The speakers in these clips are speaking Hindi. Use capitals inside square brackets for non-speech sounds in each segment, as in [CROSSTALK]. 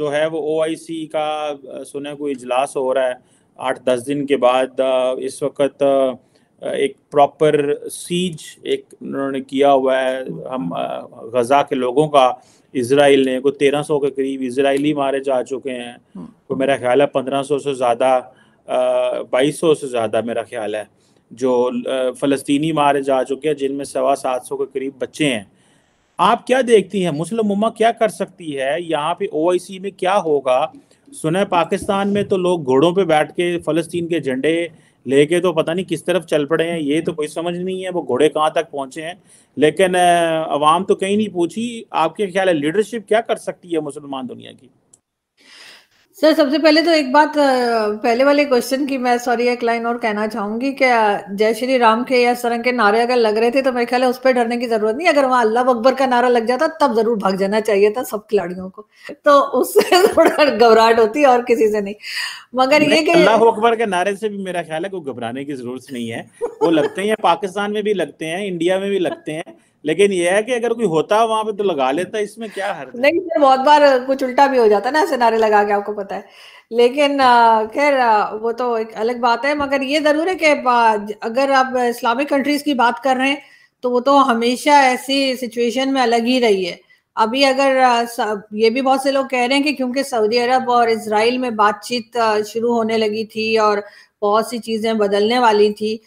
जो है वो ओ का सुने कोई इजलास हो रहा है आठ दस दिन के बाद इस वक्त एक प्रॉपर सीज एक उन्होंने किया हुआ है हम गजा के लोगों का इसराइल ने को सौ के करीब इसराइली मारे जा चुके हैं तो मेरा ख्याल है पंद्रह सौ से ज़्यादा बाईस सौ से ज़्यादा मेरा ख्याल है जो फ़लस्तीनी मारे जा चुके हैं जिनमें सवा सात सौ के करीब बच्चे हैं आप क्या देखती हैं मुस्लिम उम्मा क्या कर सकती है यहाँ पे ओ में क्या होगा सुना है पाकिस्तान में तो लोग घोड़ों पे बैठ के फलस्तीन के झंडे लेके तो पता नहीं किस तरफ चल पड़े हैं ये तो कोई समझ नहीं है वो घोड़े कहाँ तक पहुँचे हैं लेकिन अवाम तो कहीं नहीं पूछी आपके ख्याल है लीडरशिप क्या कर सकती है मुसलमान दुनिया की सर सबसे पहले तो एक बात पहले वाले क्वेश्चन की मैं सॉरी एक लाइन और कहना चाहूंगी कि जय श्री राम के या सरंग के नारे अगर लग रहे थे तो मेरे ख्याल है उस पर डरने की जरूरत नहीं अगर वहां अल्लाह अकबर का नारा लग जाता तब जरूर भाग जाना चाहिए था सब खिलाड़ियों को तो उससे [LAUGHS] थोड़ा घबराहट होती है और किसी से नहीं मगर ये कि अल्लाह अकबर के नारे से भी मेरा ख्याल है कोई घबराने की जरूरत नहीं है वो लगते हैं पाकिस्तान में भी लगते हैं इंडिया में भी लगते हैं लेकिन यह है कि अगर कोई होता वहां पे तो लगा लेता इसमें क्या हर नहीं सर बहुत बार कुछ उल्टा भी हो जाता है ना ऐसे नारे लगा के आपको पता है लेकिन खैर वो तो एक अलग बात है मगर ये जरूर है कि अगर आप इस्लामिक कंट्रीज की बात कर रहे हैं तो वो तो हमेशा ऐसी सिचुएशन में अलग ही रही है अभी अगर ये भी बहुत से लोग कह रहे हैं कि क्योंकि सऊदी अरब और इसराइल में बातचीत शुरू होने लगी थी और बहुत सी चीज़ें बदलने वाली थी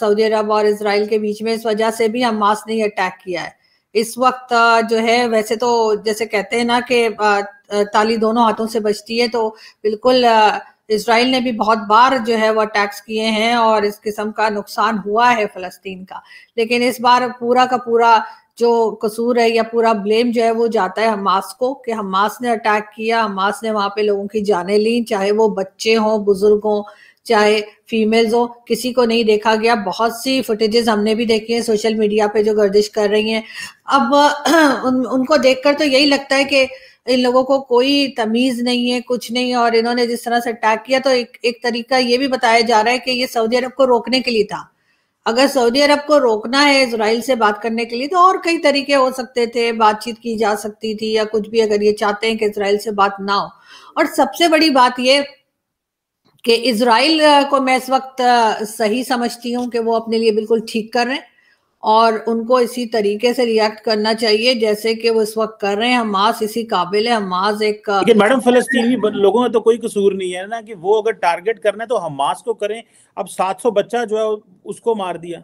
सऊदी अरब और इसराइल के बीच में इस वजह से भी हमास ने अटैक किया है इस वक्त जो है वैसे तो जैसे कहते हैं ना कि ताली दोनों हाथों से बचती है तो बिल्कुल इसराइल ने भी बहुत बार जो है वो अटैक्स किए हैं और इस किस्म का नुकसान हुआ है फलस्तीन का लेकिन इस बार पूरा का पूरा जो कसूर है या पूरा ब्लेम जो है वो जाता है हमास को कि हमास ने अटैक किया हमास ने वहां पे लोगों की जाने ली चाहे वो बच्चे हों बुजुर्ग हों चाहे फीमेल्स हो किसी को नहीं देखा गया बहुत सी फुटेजेस हमने भी देखी हैं सोशल मीडिया पे जो गर्दिश कर रही हैं अब [CLEARS THROAT] उन, उनको देखकर तो यही लगता है कि इन लोगों को कोई तमीज नहीं है कुछ नहीं और इन्होंने जिस तरह से अटैक किया तो एक एक तरीका ये भी बताया जा रहा है कि ये सऊदी अरब को रोकने के लिए था अगर सऊदी अरब को रोकना है इसराइल से बात करने के लिए तो और कई तरीके हो सकते थे बातचीत की जा सकती थी या कुछ भी अगर ये चाहते हैं कि इसराइल से बात ना हो और सबसे बड़ी बात ये कि इसराइल को मैं इस वक्त सही समझती हूँ कि वो अपने लिए बिल्कुल ठीक कर रहे हैं और उनको इसी तरीके से रिएक्ट करना चाहिए जैसे कि वो इस वक्त कर रहे हैं हमास इसी काबिल है हमास एक लेकिन मैडम फलस्तीनी लोगों का तो कोई कसूर नहीं है ना कि वो अगर टारगेट करना है तो हमास को करें अब 700 बच्चा जो है उसको मार दिया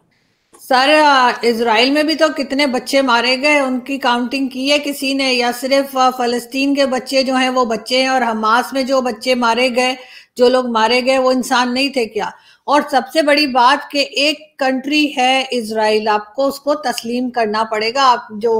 सर इसराइल में भी तो कितने बच्चे मारे गए उनकी काउंटिंग की है किसी ने या सिर्फ फलस्तीन के बच्चे जो हैं वो बच्चे हैं और हमास में जो बच्चे मारे गए जो लोग मारे गए वो इंसान नहीं थे क्या और सबसे बड़ी बात कि एक कंट्री है इसराइल आपको उसको तस्लीम करना पड़ेगा आप जो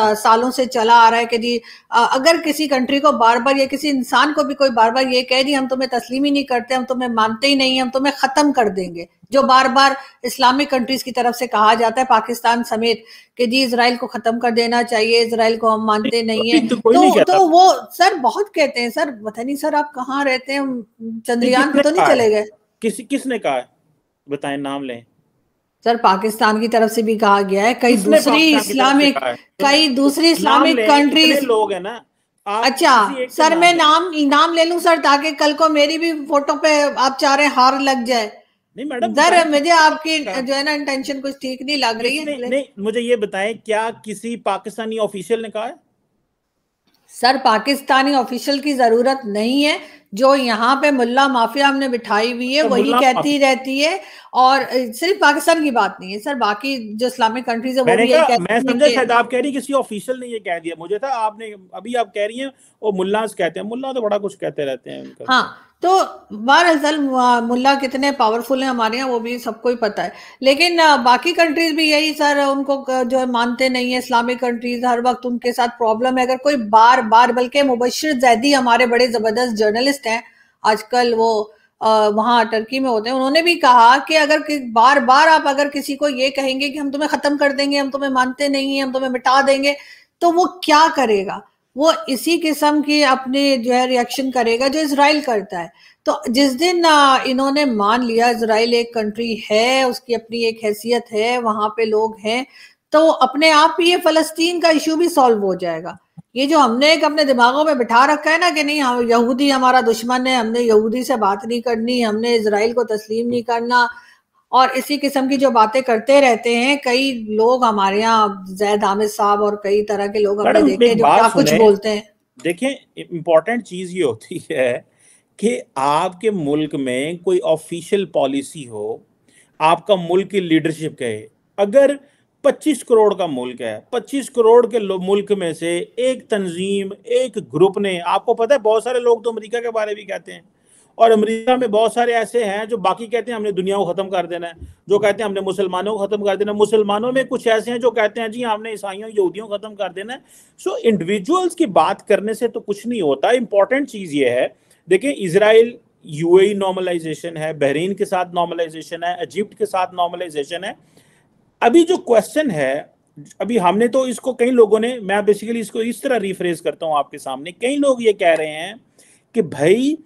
सालों से चला आ रहा है कि जी अगर किसी कंट्री को बार बार या किसी इंसान को भी कोई बार बार ये कहे जी हम तुम्हें तस्लीम ही नहीं करते हम तुम्हें मानते ही नहीं हम तुम्हें खत्म कर देंगे जो बार बार इस्लामिक कंट्रीज की तरफ से कहा जाता है पाकिस्तान समेत कि जी इसराइल को खत्म कर देना चाहिए इसराइल को हम मानते नहीं है तो, तो, नहीं तो वो सर बहुत कहते हैं सर पता नहीं सर आप कहाँ रहते हैं चंद्रयान तो नहीं चले गए किसी किसने कहा बताए नाम लें सर पाकिस्तान की तरफ से भी कहा गया है कई दूसरी इस्लामिक कई दूसरी इस्लामिक कंट्री लोग है ना अच्छा सर मैं नाम नाम ले लूं सर ताकि कल को मेरी भी फोटो पे आप चाह रहे हार लग जाए नहीं मैडम सर मुझे आपकी अच्छा। जो है ना इंटेंशन कुछ ठीक नहीं लग रही है नहीं, नहीं मुझे ये बताएं क्या किसी पाकिस्तानी ऑफिशियल ने कहा है सर पाकिस्तानी ऑफिशियल की जरूरत नहीं है जो यहाँ पे मुल्ला माफिया हमने बिठाई हुई है तो वही कहती रहती है और सिर्फ पाकिस्तान की बात नहीं है सर बाकी जो इस्लामिक कंट्रीज है वो भी कहती मैं समझा शायद आप कह रही किसी ऑफिशियल ने ये कह दिया मुझे था आपने अभी आप कह रही हैं और मुल्लाज कहते हैं मुल्ला तो बड़ा कुछ कहते रहते हैं हाँ तो असल मुल्ला कितने पावरफुल हैं हमारे यहाँ वो भी सबको ही पता है लेकिन बाकी कंट्रीज भी यही सर उनको जो है मानते नहीं है इस्लामिक कंट्रीज हर वक्त उनके साथ प्रॉब्लम है अगर कोई बार बार बल्कि मुबशर जैदी हमारे बड़े ज़बरदस्त जर्नलिस्ट हैं आजकल वो वहाँ टर्की में होते हैं उन्होंने भी कहा कि अगर कि बार बार आप अगर किसी को ये कहेंगे कि हम तुम्हें ख़त्म कर देंगे हम तुम्हें मानते नहीं हैं हम तुम्हें मिटा देंगे तो वो क्या करेगा वो इसी किस्म की अपने जो है रिएक्शन करेगा जो इसराइल करता है तो जिस दिन इन्होंने मान लिया इसराइल एक कंट्री है उसकी अपनी एक हैसियत है वहाँ पे लोग हैं तो अपने आप ही ये फलस्तीन का इशू भी सॉल्व हो जाएगा ये जो हमने एक अपने दिमागों में बिठा रखा है ना कि नहीं हम यहूदी हमारा दुश्मन है हमने यहूदी से बात नहीं करनी हमने इसराइल को तस्लीम नहीं करना और इसी किस्म की जो बातें करते रहते हैं कई लोग हमारे यहाँ जैद आमिर साहब और कई तरह के लोग हमें देखते हैं जो क्या कुछ बोलते हैं देखिए इम्पोर्टेंट चीज ये होती है कि आपके मुल्क में कोई ऑफिशियल पॉलिसी हो आपका मुल्क की लीडरशिप कहे अगर 25 करोड़ का मुल्क है 25 करोड़ के मुल्क में से एक तंजीम एक ग्रुप ने आपको पता है बहुत सारे लोग तो अमेरिका के बारे में कहते हैं और अमेरिका में बहुत सारे ऐसे हैं जो बाकी कहते हैं हमने दुनिया को ख़त्म कर देना है जो कहते हैं हमने मुसलमानों को ख़त्म कर देना मुसलमानों में कुछ ऐसे हैं जो कहते हैं जी हमने ईसाइयों यहूदियों को ख़त्म कर देना है सो इंडिविजुअल्स की बात करने से तो कुछ नहीं होता इंपॉर्टेंट चीज़ ये है देखिए इसराइल यू नॉर्मलाइजेशन है बहरीन के साथ नॉर्मलाइजेशन है इजिप्ट के साथ नॉर्मलाइजेशन है अभी जो क्वेश्चन है अभी हमने तो इसको कई लोगों ने मैं बेसिकली इसको इस तरह रिफ्रेज करता हूँ आपके सामने कई लोग ये कह रहे हैं कि भाई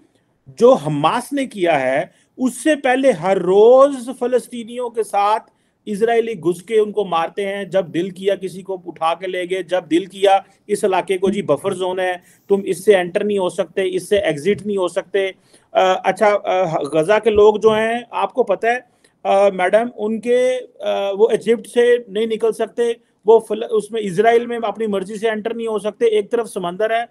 जो हमास ने किया है उससे पहले हर रोज फलस्तीनियों के साथ इसराइली घुस के उनको मारते हैं जब दिल किया किसी को उठा के ले गए जब दिल किया इस इलाके को जी बफर जोन है तुम इससे एंटर नहीं हो सकते इससे एग्जिट नहीं हो सकते आ, अच्छा गज़ा के लोग जो हैं आपको पता है मैडम उनके आ, वो इजिप्ट से नहीं निकल सकते वो उसमें इसराइल में अपनी मर्जी से एंटर नहीं हो सकते एक तरफ समंदर है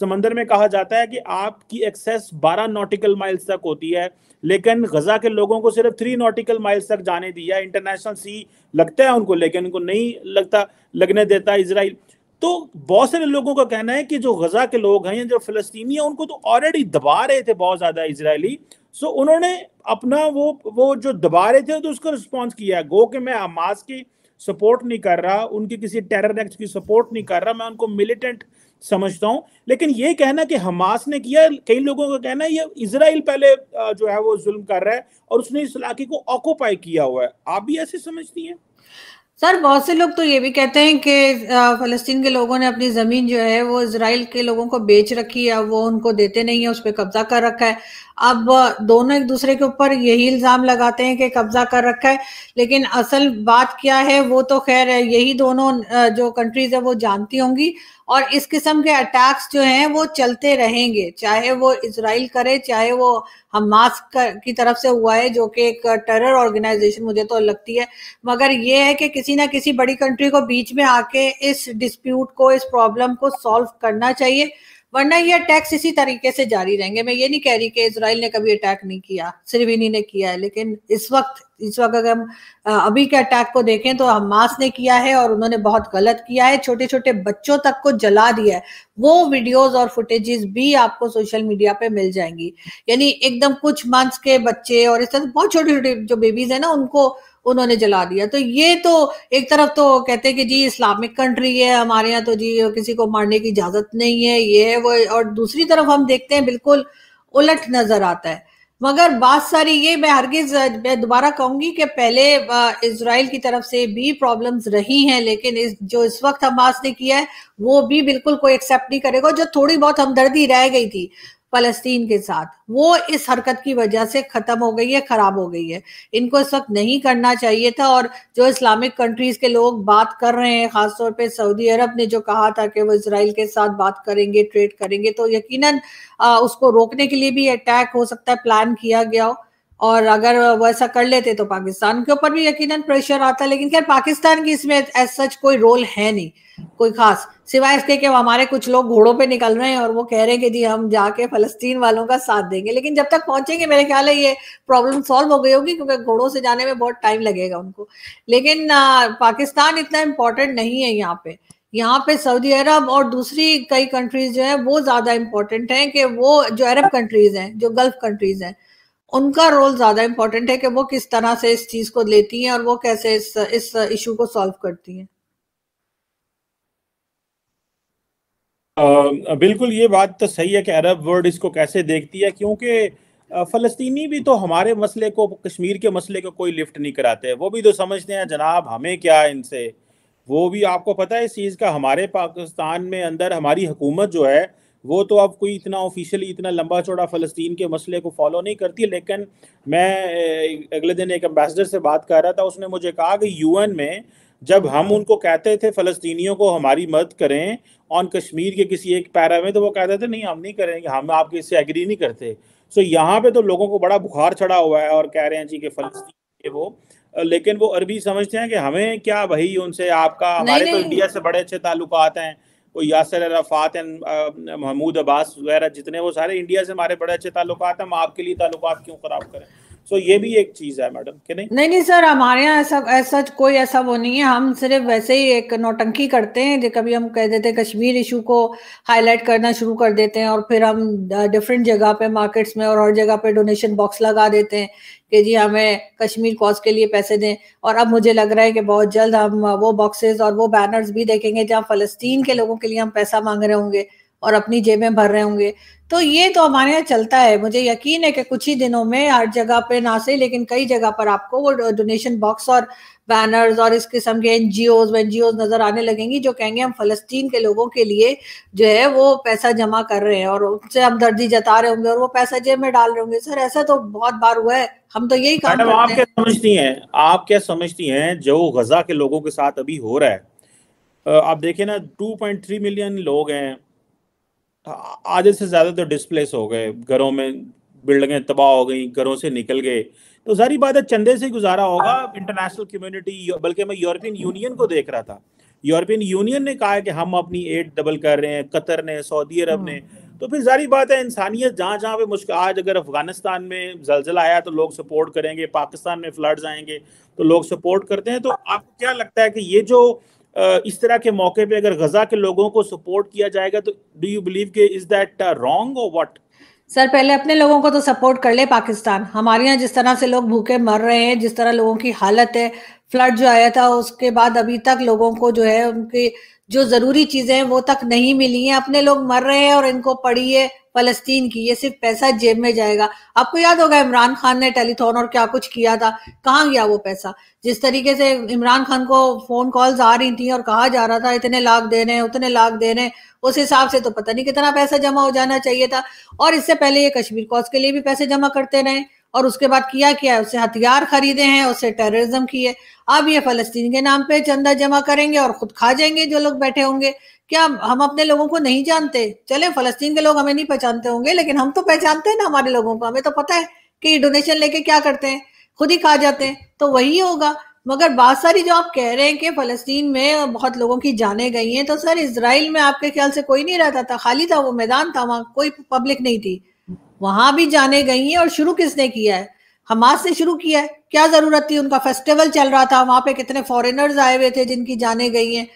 समंदर में कहा जाता है कि आपकी एक्सेस 12 नॉटिकल माइल्स तक होती है लेकिन गजा के लोगों को सिर्फ थ्री नॉटिकल माइल्स तक जाने दिया इंटरनेशनल सी लगता है उनको लेकिन उनको नहीं लगता लगने देता इसराइल तो बहुत सारे लोगों का कहना है कि जो गजा के लोग हैं जो फिलस्तीनी है उनको तो ऑलरेडी दबा रहे थे बहुत ज़्यादा इसराइली सो उन्होंने अपना वो वो जो दबा रहे थे तो उसका रिस्पॉन्स किया गो कि मैं हमास की सपोर्ट नहीं कर रहा उनकी किसी टेरर एक्ट की सपोर्ट नहीं कर रहा मैं उनको मिलिटेंट समझता हूँ लेकिन ये कहना कि हमास ने किया कई लोगों का कहना है ये इसराइल पहले जो है वो जुल्म कर रहा है और उसने इस इलाके को ऑक्यूपाई किया हुआ है आप भी ऐसे समझती हैं सर बहुत से लोग तो ये भी कहते हैं कि फलस्तीन के लोगों ने अपनी ज़मीन जो है वो इसराइल के लोगों को बेच रखी है वो उनको देते नहीं है उस पर कब्जा कर रखा है अब दोनों एक दूसरे के ऊपर यही इल्ज़ाम लगाते हैं कि कब्जा कर रखा है लेकिन असल बात क्या है वो तो खैर है यही दोनों जो कंट्रीज है वो जानती होंगी और इस किस्म के अटैक्स जो हैं वो चलते रहेंगे चाहे वो इसराइल करे चाहे वो हमास की तरफ से हुआ है जो कि एक टेरर ऑर्गेनाइजेशन मुझे तो लगती है मगर ये है कि किसी ना किसी बड़ी कंट्री को बीच में आके इस डिस्प्यूट को इस प्रॉब्लम को सॉल्व करना चाहिए वरना ये अटैक्स इसी तरीके से जारी रहेंगे मैं ये नहीं कह रही कि इसराइल ने कभी अटैक नहीं किया सिर्फ इन्हीं ने किया है लेकिन इस वक्त इस वक्त अगर हम अभी के अटैक को देखें तो हमास ने किया है और उन्होंने बहुत गलत किया है छोटे छोटे बच्चों तक को जला दिया है वो वीडियोस और फुटेजेस भी आपको सोशल मीडिया पे मिल जाएंगी यानी एकदम कुछ मंथ्स के बच्चे और इस तरह बहुत छोटे छोटे जो बेबीज है ना उनको उन्होंने जला दिया तो ये तो एक तरफ तो कहते हैं कि जी इस्लामिक कंट्री है हमारे यहाँ तो जी किसी को मारने की इजाजत नहीं है ये है वो और दूसरी तरफ हम देखते हैं बिल्कुल उलट नजर आता है मगर बात सारी ये मैं हरगिज मैं दोबारा कहूंगी कि पहले इसराइल की तरफ से भी प्रॉब्लम्स रही हैं लेकिन इस जो इस वक्त हमास ने किया है वो भी बिल्कुल कोई एक्सेप्ट नहीं करेगा जो थोड़ी बहुत हमदर्दी रह गई थी फलस्तीन के साथ वो इस हरकत की वजह से खत्म हो गई है खराब हो गई है इनको इस वक्त नहीं करना चाहिए था और जो इस्लामिक कंट्रीज के लोग बात कर रहे हैं खासतौर पे सऊदी अरब ने जो कहा था कि वो इसराइल के साथ बात करेंगे ट्रेड करेंगे तो यकीनन उसको रोकने के लिए भी अटैक हो सकता है प्लान किया गया हो और अगर वो ऐसा कर लेते तो पाकिस्तान के ऊपर भी यकीनन प्रेशर आता लेकिन खैर पाकिस्तान की इसमें एज सच कोई रोल है नहीं कोई खास सिवाय इसके कि हमारे कुछ लोग घोड़ों पे निकल रहे हैं और वो कह रहे हैं कि जी हम जाके फलस्तीन वालों का साथ देंगे लेकिन जब तक पहुंचेंगे मेरे ख्याल है ये प्रॉब्लम सॉल्व हो गई होगी क्योंकि घोड़ों से जाने में बहुत टाइम लगेगा उनको लेकिन पाकिस्तान इतना इम्पोर्टेंट नहीं है यहाँ पे यहाँ पे सऊदी अरब और दूसरी कई कंट्रीज जो है वो ज्यादा इम्पोर्टेंट हैं कि वो जो अरब कंट्रीज हैं जो गल्फ कंट्रीज हैं उनका रोल ज्यादा इम्पोर्टेंट है कि वो किस तरह से इस चीज को लेती हैं और वो कैसे इस इस इशू को सॉल्व करती हैं आ, बिल्कुल ये बात तो सही है कि अरब वर्ल्ड इसको कैसे देखती है क्योंकि फ़लस्तीनी भी तो हमारे मसले को कश्मीर के मसले को कोई लिफ्ट नहीं कराते वो भी तो समझते हैं जनाब हमें क्या है इनसे वो भी आपको पता है इस चीज़ का हमारे पाकिस्तान में अंदर हमारी हुकूमत जो है वो तो अब कोई इतना ऑफिशियली इतना लंबा चौड़ा फ़लस्तीन के मसले को फॉलो नहीं करती लेकिन मैं अगले दिन एक एम्बेसडर से बात कर रहा था उसने मुझे कहा कि यूएन में जब हम उनको कहते थे फ़लस्तीनियों को हमारी मदद करें ऑन कश्मीर के किसी एक पैरा में तो वो कहते थे नहीं हम नहीं करेंगे हम आपके इससे एग्री नहीं करते सो so, यहाँ पे तो लोगों को बड़ा बुखार चढ़ा हुआ है और कह रहे हैं जी कि फ़लस्तीन के वो लेकिन वो अरबी समझते हैं कि हमें क्या भाई उनसे आपका हमारे तो इंडिया से बड़े अच्छे ताल्लुक हैं वो यासर अराफात महमूद अब्बास वगैरह जितने वो सारे इंडिया से हमारे बड़े अच्छे ताल्लुक हैं हम आपके लिए ताल्लुक क्यों ख़राब करें सो ये भी एक चीज है मैडम कि नहीं नहीं नहीं सर हमारे यहाँ ऐसा ऐसा कोई ऐसा वो नहीं है हम सिर्फ वैसे ही एक नौटंकी करते हैं जो कभी हम कह देते हैं कश्मीर इशू को हाईलाइट करना शुरू कर देते हैं और फिर हम डिफरेंट जगह पे मार्केट्स में और हर जगह पे डोनेशन बॉक्स लगा देते हैं कि जी हमें कश्मीर कॉज के लिए पैसे दें और अब मुझे लग रहा है कि बहुत जल्द हम वो बॉक्सेस और वो बैनर्स भी देखेंगे जहाँ फलस्तीन के लोगों के लिए हम पैसा मांग रहे होंगे और अपनी जेबें भर रहे होंगे तो ये तो हमारे यहाँ चलता है मुझे यकीन है कि कुछ ही दिनों में हर जगह पे ना सही लेकिन कई जगह पर आपको वो डोनेशन बॉक्स और बैनर्स और इस किस्म के एन जी नजर आने लगेंगी जो कहेंगे हम फलस्तीन के लोगों के लिए जो है वो पैसा जमा कर रहे हैं और उनसे हम दर्दी जता रहे होंगे और वो पैसा जेब में डाल रहे होंगे सर ऐसा तो बहुत बार हुआ है हम तो यही काम आप क्या समझती हैं आप क्या समझती हैं जो गजा के लोगों के साथ अभी हो रहा है आप देखे ना 2.3 मिलियन लोग हैं आधे से ज़्यादा तो डिस्प्लेस हो गए घरों में बिल्डिंगें तबाह हो गई घरों से निकल गए तो सारी बात है चंदे से गुजारा होगा इंटरनेशनल कम्युनिटी बल्कि मैं यूरोपियन यूनियन को देख रहा था यूरोपियन यूनियन ने कहा कि हम अपनी एड डबल कर रहे हैं कतर ने सऊदी अरब ने हाँ। तो फिर जारी बात है इंसानियत जहाँ जहाँ पे मुश्किल आज अगर अफगानिस्तान में जलजला आया तो लोग सपोर्ट करेंगे पाकिस्तान में फ्लड्स आएंगे तो लोग सपोर्ट करते हैं तो आपको क्या लगता है कि ये जो इस तरह के मौके पे अगर गजा के लोगों को सपोर्ट किया जाएगा तो डू यू बिलीव के इज दैट रॉन्ग और व्हाट सर पहले अपने लोगों को तो सपोर्ट कर ले पाकिस्तान हमारे यहाँ जिस तरह से लोग भूखे मर रहे हैं जिस तरह लोगों की हालत है फ्लड जो आया था उसके बाद अभी तक लोगों को जो है उनकी जो जरूरी चीजें हैं वो तक नहीं मिली हैं अपने लोग मर रहे हैं और इनको पड़ी है फलस्तीन की ये सिर्फ पैसा जेब में जाएगा आपको याद होगा इमरान खान ने टेलीथॉन और क्या कुछ किया था कहाँ गया वो पैसा जिस तरीके से इमरान खान को फोन कॉल्स आ रही थी और कहा जा रहा था इतने लाख दे रहे हैं उतने लाख दे रहे हैं उस हिसाब से तो पता नहीं कितना पैसा जमा हो जाना चाहिए था और इससे पहले ये कश्मीर कॉज के लिए भी पैसे जमा करते रहे और उसके बाद किया क्या है उसे हथियार खरीदे हैं उसे टेररिज्म किए अब ये फलस्तीन के नाम पे चंदा जमा करेंगे और खुद खा जाएंगे जो लोग बैठे होंगे क्या हम अपने लोगों को नहीं जानते चले फलस्तीन के लोग हमें नहीं पहचानते होंगे लेकिन हम तो पहचानते हैं ना हमारे लोगों को हमें तो पता है कि डोनेशन लेके क्या करते हैं खुद ही खा जाते हैं तो वही होगा मगर बहुत सारी जो आप कह रहे हैं कि फलस्तीन में बहुत लोगों की जाने गई हैं तो सर इसराइल में आपके ख्याल से कोई नहीं रहता था खाली था वो मैदान था वहाँ कोई पब्लिक नहीं थी वहां भी जाने गई हैं और शुरू किसने किया है हमास ने शुरू किया है क्या जरूरत थी उनका फेस्टिवल चल रहा था वहां पे कितने फॉरेनर्स आए हुए थे जिनकी जाने गई हैं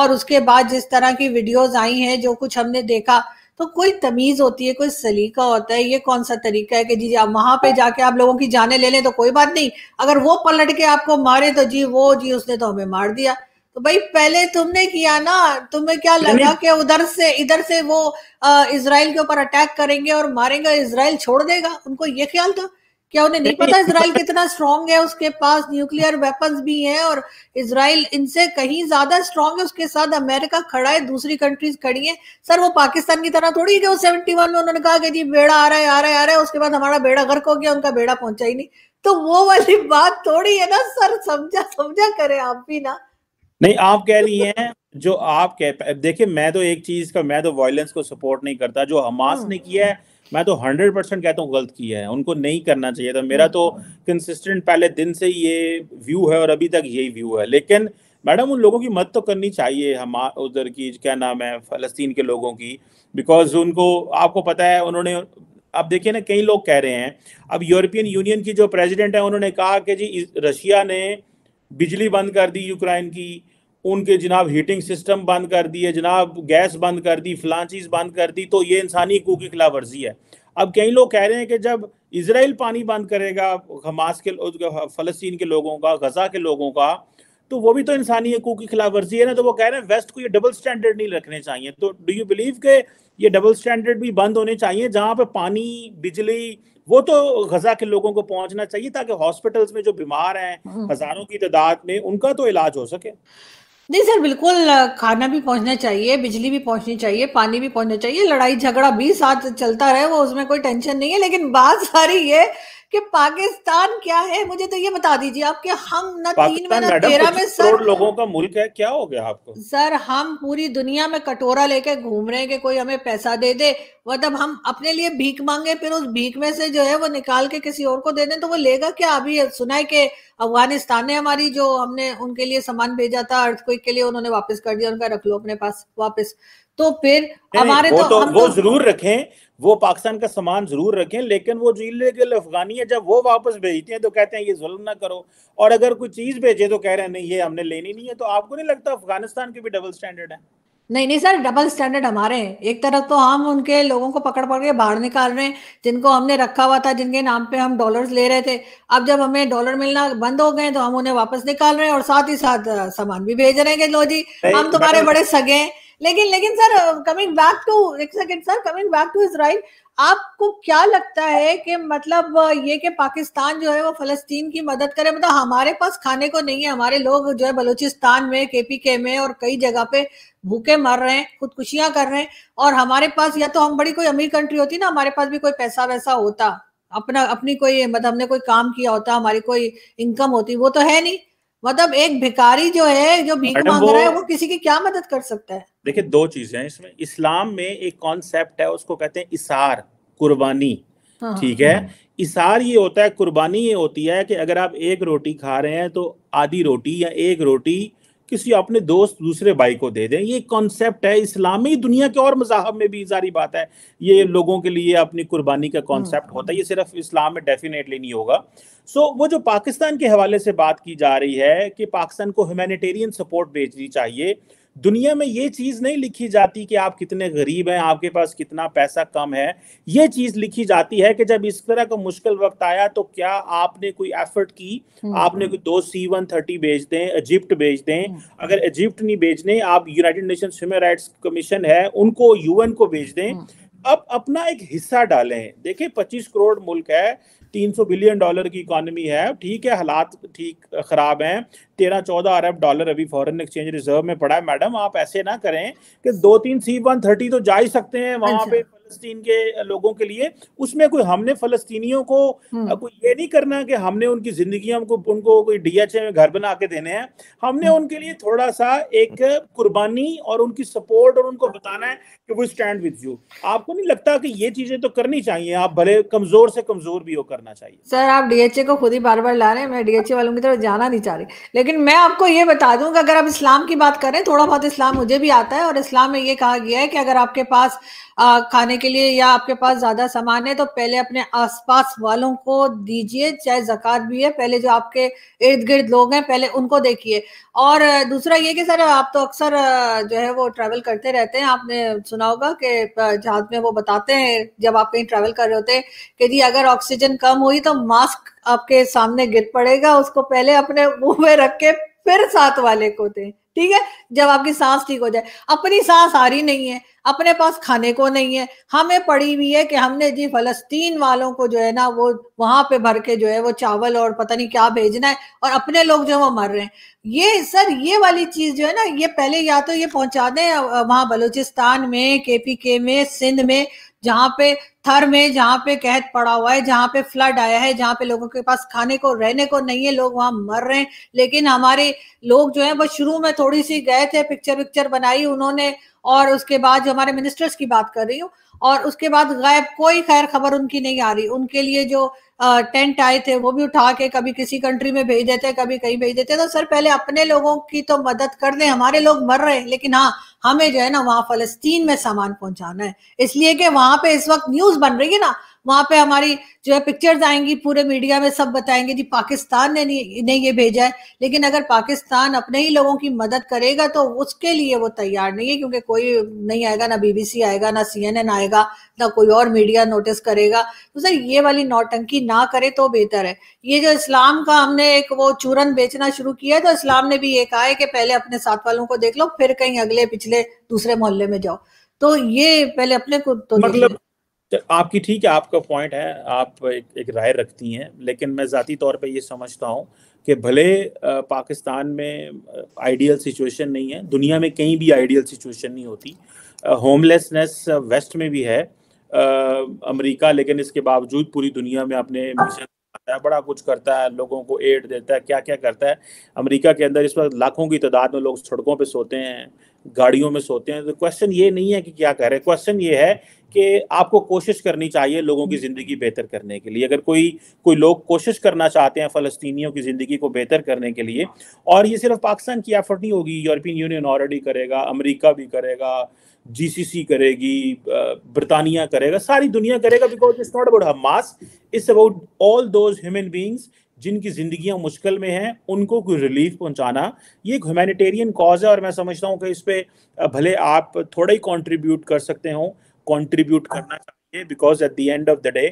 और उसके बाद जिस तरह की वीडियोस आई हैं जो कुछ हमने देखा तो कोई तमीज होती है कोई सलीका होता है ये कौन सा तरीका है कि जी आप वहां पे जाके आप लोगों की जाने ले लें तो कोई बात नहीं अगर वो पलट के आपको मारे तो जी वो जी उसने तो हमें मार दिया तो भाई पहले तुमने किया ना तुम्हें क्या लगा कि उधर से इधर से वो इसराइल के ऊपर अटैक करेंगे और मारेंगे इसराइल छोड़ देगा उनको ये ख्याल था क्या उन्हें नहीं पता इसराइल कितना स्ट्रांग है उसके पास न्यूक्लियर वेपन्स भी हैं और इसराइल इनसे कहीं ज्यादा स्ट्रांग है उसके साथ अमेरिका खड़ा है दूसरी कंट्रीज खड़ी है सर वो पाकिस्तान की तरह थोड़ी है वो सेवेंटी वन में उन्होंने कहा कि जी बेड़ा आ रहा है आ रहा है आ रहा है उसके बाद हमारा बेड़ा गर्क हो गया उनका बेड़ा पहुंचा ही नहीं तो वो वाली बात थोड़ी है ना सर समझा समझा करे आप भी ना नहीं आप कह रही हैं जो आप कह देखिए मैं तो एक चीज का मैं तो वायलेंस को सपोर्ट नहीं करता जो हमास ने किया है मैं तो हंड्रेड परसेंट कहता हूँ गलत किया है उनको नहीं करना चाहिए था मेरा तो कंसिस्टेंट हाँ। पहले दिन से ये व्यू है और अभी तक यही व्यू है लेकिन मैडम उन लोगों की मदद तो करनी चाहिए हम उधर की क्या नाम है फलस्तीन के लोगों की बिकॉज उनको आपको पता है उन्होंने अब देखिए ना कई लोग कह रहे हैं अब यूरोपियन यूनियन की जो प्रेसिडेंट है उन्होंने कहा कि जी रशिया ने बिजली बंद कर दी यूक्रेन की उनके जनाब हीटिंग सिस्टम बंद कर दिए जनाब गैस बंद कर दी फ़लां चीज़ बंद कर दी तो ये इंसानी हकूक की खिलाफ वर्जी है अब कई लोग कह रहे हैं कि जब इसराइल पानी बंद करेगा हमास के फ़लस्तीन के लोगों का गज़ा के लोगों का तो वो भी तो इंसानी हकूक की खिलाफ वर्जी है ना तो वो कह रहे हैं वेस्ट को ये डबल स्टैंडर्ड नहीं रखने चाहिए तो डू यू बिलीव के ये डबल स्टैंडर्ड भी बंद होने चाहिए जहाँ पे पानी बिजली वो तो गजा के लोगों को पहुंचना चाहिए ताकि हॉस्पिटल्स में जो बीमार हैं हम्म। हजारों की तादाद में उनका तो इलाज हो सके नहीं सर बिल्कुल खाना भी पहुंचना चाहिए बिजली भी पहुंचनी चाहिए पानी भी पहुंचना चाहिए लड़ाई झगड़ा भी साथ चलता रहे वो उसमें कोई टेंशन नहीं है लेकिन बात सारी ये कि पाकिस्तान क्या है मुझे तो ये बता दीजिए आपके हम न तीन में न तेरह में सर लोगों का मुल्क है क्या हो गया आपको सर हम पूरी दुनिया में कटोरा लेके घूम रहे हैं कि कोई हमें पैसा दे दे मतलब हम अपने लिए भीख मांगे फिर उस भीख में से जो है वो निकाल के किसी और को दे दें तो वो लेगा क्या अभी सुना है कि अफगानिस्तान ने हमारी जो हमने उनके लिए सामान भेजा था अर्थक्विक के लिए उन्होंने वापस कर दिया उनका रख लो अपने पास वापस तो फिर हमारे तो, तो हम वो तो, जरूर रखें वो पाकिस्तान का सामान जरूर रखें लेकिन वो जो इलीगल अफगानी है जब वो वापस भेजते हैं तो कहते हैं ये जुल्म ना करो और अगर कोई चीज़ भेजे तो कह रहे हैं नहीं ये हमने लेनी नहीं है तो आपको नहीं लगता अफगानिस्तान के भी डबल स्टैंडर्ड है नहीं नहीं सर डबल स्टैंडर्ड हमारे हैं एक तरफ तो हम उनके लोगों को पकड़ पकड़ के बाहर निकाल रहे हैं जिनको हमने रखा हुआ था जिनके नाम पे हम डॉलर्स ले रहे थे अब जब हमें डॉलर मिलना बंद हो गए तो हम उन्हें वापस निकाल रहे हैं और साथ ही साथ सामान भी भेज रहे हैं कि लो जी हम तुम्हारे बड़े सगे हैं लेकिन लेकिन सर कमिंग बैक टू एक second sir coming back to Israel आपको क्या लगता है कि मतलब ये कि पाकिस्तान जो है वो फलस्तीन की मदद करे मतलब हमारे पास खाने को नहीं है हमारे लोग जो है बलूचिस्तान में के पी के में और कई जगह पे भूखे मर रहे हैं खुदकुशियां कर रहे हैं और हमारे पास या तो हम बड़ी कोई अमीर कंट्री होती ना हमारे पास भी कोई पैसा वैसा होता अपना अपनी कोई मतलब हमने कोई काम किया होता हमारी कोई इनकम होती वो तो है नहीं मतलब एक भिकारी जो है जो भीख मांग रहा है वो किसी की क्या मदद कर सकता है देखिए दो चीजें हैं इसमें इस्लाम में एक कॉन्सेप्ट है उसको कहते हैं इसार कुर्बानी हाँ। ठीक है इसार ये होता है कुर्बानी ये होती है कि अगर आप एक रोटी खा रहे हैं तो आधी रोटी या एक रोटी किसी अपने दोस्त दूसरे भाई को दे दें ये कॉन्सेप्ट है इस्लामी दुनिया के और मजाहब में भी सारी बात है ये लोगों के लिए अपनी कुर्बानी का कॉन्सेप्ट हाँ। होता है ये सिर्फ इस्लाम में डेफिनेटली नहीं होगा सो वो जो पाकिस्तान के हवाले से बात की जा रही है कि पाकिस्तान को ह्यूमैनिटेरियन सपोर्ट भेजनी चाहिए दुनिया में ये चीज नहीं लिखी जाती कि आप कितने गरीब हैं आपके पास कितना पैसा कम है ये चीज लिखी जाती है कि जब इस तरह का मुश्किल वक्त आया तो क्या आपने कोई एफर्ट की हम्म। आपने कोई दो सी वन थर्टी भेज दें इजिप्ट भेज दें हम्म। अगर इजिप्ट नहीं भेजने आप United Nation human rights commission है उनको यूएन को भेज दें हम्म। अब अपना एक हिस्सा डालें देखिए 25 करोड़ मुल्क है 300 बिलियन डॉलर की इकोनॉमी है ठीक है हालात ठीक खराब हैं तेरह चौदह अरब डॉलर अभी फॉरेन एक्सचेंज रिजर्व में पड़ा है मैडम आप ऐसे ना करें कि दो तीन सी वन थर्टी तो जा ही सकते हैं वहां हाँ पे फलस्तीन के लोगों के लिए उसमें कोई हमने फलस्तीनियों को हम्म। कोई ये नहीं करना कि हमने उनकी जिंदगी को उनको कोई डीएचए में घर बना के देने हैं हमने हम्म। उनके लिए थोड़ा सा एक कुर्बानी और उनकी सपोर्ट और उनको बताना है कि वो स्टैंड विद यू आपको नहीं लगता कि ये चीजें तो करनी चाहिए आप भले कमजोर से कमजोर भी हो करना चाहिए सर आप डीएचए को खुद ही बार बार ला रहे हैं मैं डीएचए वालों की तरफ जाना नहीं चाह रही लेकिन मैं आपको ये बता दूं कि अगर आप इस्लाम की बात करें थोड़ा बहुत इस्लाम मुझे भी आता है और इस्लाम में ये कहा गया है कि अगर आपके पास खाने के लिए या आपके पास ज्यादा सामान है तो पहले अपने आसपास वालों को दीजिए चाहे जक़ात भी है पहले जो आपके इर्द गिर्द लोग हैं पहले उनको देखिए और दूसरा ये कि सर आप तो अक्सर जो है वो ट्रैवल करते रहते हैं आपने सुना होगा कि जहाज में वो बताते हैं जब आप कहीं ट्रैवल कर रहे होते हैं कि जी अगर ऑक्सीजन कम हुई तो मास्क आपके सामने गिर पड़ेगा उसको पहले अपने मुंह में रख के फिर साथ वाले को दें ठीक है जब आपकी सांस ठीक हो जाए अपनी सांस आ रही नहीं है अपने पास खाने को नहीं है हमें पड़ी हुई है कि हमने जी फलस्तीन वालों को जो है ना वो वहां पे भर के जो है वो चावल और पता नहीं क्या भेजना है और अपने लोग जो है वो मर रहे हैं ये सर ये वाली चीज जो है ना ये पहले या तो ये पहुंचा दें वहां बलूचिस्तान में केपी के में सिंध में जहाँ पे थर में जहाँ पे कहत पड़ा हुआ है जहाँ पे फ्लड आया है जहाँ पे लोगों के पास खाने को रहने को नहीं है लोग वहां मर रहे हैं लेकिन हमारे लोग जो है वो शुरू में थोड़ी सी गए थे पिक्चर विक्चर बनाई उन्होंने और उसके बाद जो हमारे मिनिस्टर्स की बात कर रही हूँ और उसके बाद गायब कोई खैर खबर उनकी नहीं आ रही उनके लिए जो टेंट आए थे वो भी उठा के कभी किसी कंट्री में भेज देते कभी कहीं भेज देते तो सर पहले अपने लोगों की तो मदद कर दें हमारे लोग मर रहे हैं लेकिन हाँ हमें जो है ना वहां फलस्तीन में सामान पहुंचाना है इसलिए कि वहां पे इस वक्त न्यूज बन रही है ना वहां पे हमारी जो है पिक्चर्स आएंगी पूरे मीडिया में सब बताएंगे जी पाकिस्तान ने नहीं ये भेजा है लेकिन अगर पाकिस्तान अपने ही लोगों की मदद करेगा तो उसके लिए वो तैयार नहीं है क्योंकि कोई नहीं आएगा ना बीबीसी आएगा ना सीएनएन आएगा ना कोई और मीडिया नोटिस करेगा तो सर ये वाली नौटंकी ना करे तो बेहतर है ये जो इस्लाम का हमने एक वो चूरन बेचना शुरू किया तो इस्लाम ने भी ये कहा है कि पहले अपने साथ वालों को देख लो फिर कहीं अगले पिछले दूसरे मोहल्ले में जाओ तो ये पहले अपने को तो मतलब आपकी ठीक है आपका पॉइंट है आप एक, एक राय रखती हैं लेकिन मैं ज़ाती तौर पर ये समझता हूँ कि भले पाकिस्तान में आइडियल सिचुएशन नहीं है दुनिया में कहीं भी आइडियल सिचुएशन नहीं होती होमलेसनेस वेस्ट में भी है अमेरिका लेकिन इसके बावजूद पूरी दुनिया में अपने मिशन करता है बड़ा कुछ करता है लोगों को एड देता है क्या क्या करता है अमेरिका के अंदर इस वक्त लाखों की तादाद में लोग सड़कों पर सोते हैं गाड़ियों में सोते हैं तो क्वेश्चन ये नहीं है कि क्या करें क्वेश्चन ये है कि आपको कोशिश करनी चाहिए लोगों की हम्म। ज़िंदगी बेहतर करने के लिए अगर कोई कोई लोग कोशिश करना चाहते हैं फ़लस्तियों की ज़िंदगी को बेहतर करने के लिए और ये सिर्फ पाकिस्तान की एफर्ट नहीं होगी यूरोपियन यूनियन ऑलरेडी करेगा अमेरिका भी करेगा जीसीसी करेगी ब्रिटानिया करेगा सारी दुनिया करेगा because it's not about Hamas it's about all those human beings जिनकी ज़िंदगियां मुश्किल में हैं उनको कोई रिलीफ पहुंचाना ये एक ह्यूमैनिटेरियन कॉज है और मैं समझता हूं कि इस पर भले आप थोड़ा ही कंट्रीब्यूट कर सकते हों कंट्रीब्यूट करना चाहिए because at the end of the day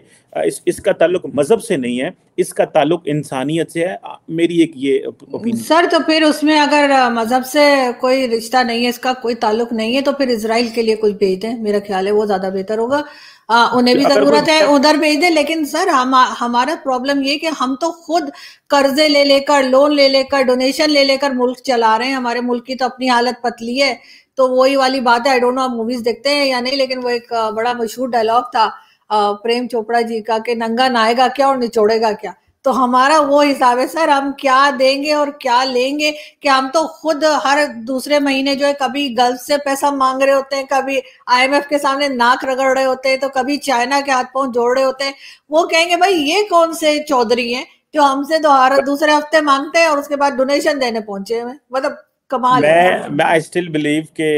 इस इसका ताल्लुक मजहब से नहीं है इसका ताल्लुक इंसानियत से है मेरी एक ये सर तो फिर उसमें अगर मजहब से कोई रिश्ता नहीं है इसका कोई ताल्लुक नहीं है तो फिर इसराइल के लिए कुछ भेज दें मेरा ख्याल है वो ज्यादा बेहतर होगा आ, उन्हें भी जरूरत है उधर भेज दे लेकिन सर हम हमारा प्रॉब्लम ये कि हम तो खुद कर्जे ले लेकर लोन ले लेकर डोनेशन ले लेकर मुल्क चला रहे हैं हमारे मुल्क की तो अपनी हालत पतली है तो वही वाली बात है आई डोंट नो आप मूवीज देखते हैं या नहीं लेकिन वो एक बड़ा मशहूर डायलॉग था प्रेम चोपड़ा जी का कि नंगा नाएगा क्या और निचोड़ेगा क्या तो हमारा वो हिसाब है सर हम क्या देंगे और क्या लेंगे कि हम तो खुद हर दूसरे महीने जो है कभी गल्फ से पैसा मांग रहे होते हैं कभी आईएमएफ के सामने नाक रगड़ रहे होते हैं तो कभी चाइना के हाथ पांव जोड़ रहे होते हैं वो कहेंगे भाई ये कौन से चौधरी हैं जो हमसे तो हर दूसरे हफ्ते मांगते हैं और उसके बाद डोनेशन देने पहुंचे हुए मतलब कमाल मैं मैं आई स्टिल बिलीव के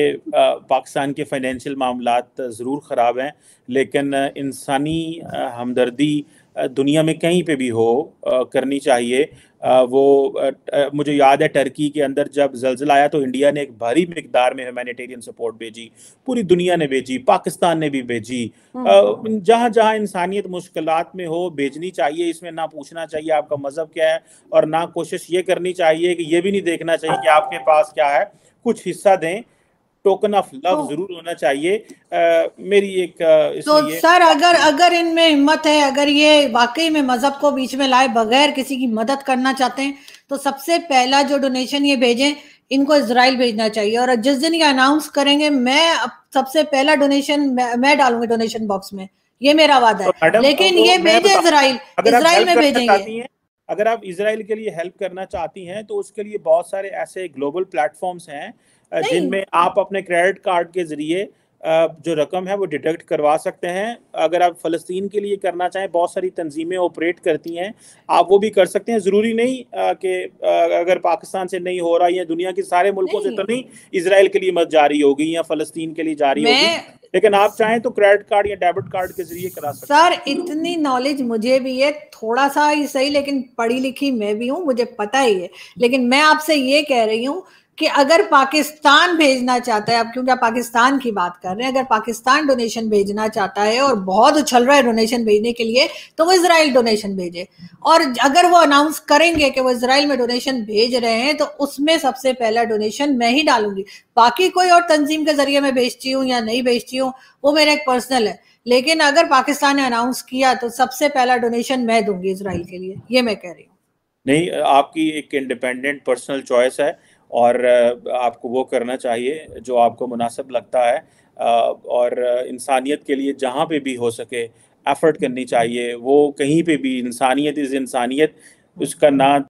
पाकिस्तान के फाइनेंशियल मामला ज़रूर ख़राब हैं लेकिन इंसानी हमदर्दी दुनिया में कहीं पे भी हो करनी चाहिए वो मुझे याद है टर्की के अंदर जब जलजला आया तो इंडिया ने एक भारी मकदार में ह्यूमैनिटेरियन सपोर्ट भेजी पूरी दुनिया ने भेजी पाकिस्तान ने भी भेजी हम्म। जहाँ जहाँ इंसानियत मुश्किल में हो भेजनी चाहिए इसमें ना पूछना चाहिए आपका मज़हब क्या है और ना कोशिश ये करनी चाहिए कि ये भी नहीं देखना चाहिए कि आपके पास क्या है कुछ हिस्सा दें टोकन ऑफ लव जरूर होना चाहिए आ, मेरी एक तो सर अगर अगर इनमें हिम्मत है अगर ये वाकई में मजहब को बीच में लाए बगैर किसी की मदद करना चाहते हैं तो सबसे पहला जो डोनेशन ये भेजें इनको इसराइल भेजना चाहिए और जिस दिन ये अनाउंस करेंगे मैं सबसे पहला डोनेशन मैं, मैं डालूंगी डोनेशन बॉक्स में ये मेरा वादा है तो लेकिन तो ये भेजे इसराइल इसराइल में भेजेंगे अगर आप इसराइल के लिए हेल्प करना चाहती हैं तो उसके लिए बहुत सारे ऐसे ग्लोबल प्लेटफॉर्म्स हैं जिनमें आप अपने क्रेडिट कार्ड के जरिए जो रकम है वो डिडक्ट करवा सकते हैं अगर आप फ़लस्तीन के लिए करना चाहें बहुत सारी तंजीमें ऑपरेट करती हैं आप वो भी कर सकते हैं ज़रूरी नहीं कि अगर पाकिस्तान से नहीं हो रहा या दुनिया के सारे मुल्कों से तो नहीं इसराइल के लिए मत जारी होगी या फ़लस्तीन के लिए जारी होगी लेकिन आप चाहें तो क्रेडिट कार्ड या डेबिट कार्ड के जरिए करा सकते सर इतनी नॉलेज मुझे भी है थोड़ा सा ही सही लेकिन पढ़ी लिखी मैं भी हूँ मुझे पता ही है लेकिन मैं आपसे ये कह रही हूँ कि अगर पाकिस्तान भेजना चाहता है अब क्योंकि आप पाकिस्तान की बात कर रहे हैं अगर पाकिस्तान डोनेशन भेजना चाहता है और बहुत उछल रहा है डोनेशन भेजने के लिए तो वो इसराइल डोनेशन भेजे और अगर वो अनाउंस करेंगे कि वो इसराइल में डोनेशन भेज रहे हैं तो उसमें सबसे पहला डोनेशन मैं ही डालूंगी बाकी कोई और तंजीम के जरिए मैं भेजती हूँ या नहीं भेजती हूँ वो मेरा एक पर्सनल है लेकिन अगर पाकिस्तान ने अनाउंस किया तो सबसे पहला डोनेशन मैं दूंगी इसराइल के लिए ये मैं कह रही हूँ नहीं आपकी एक इंडिपेंडेंट पर्सनल चॉइस है और आपको वो करना चाहिए जो आपको मुनासिब लगता है और इंसानियत के लिए जहाँ पे भी हो सके एफ़र्ट करनी चाहिए वो कहीं पे भी इंसानियत इज़ इंसानियत उसका ना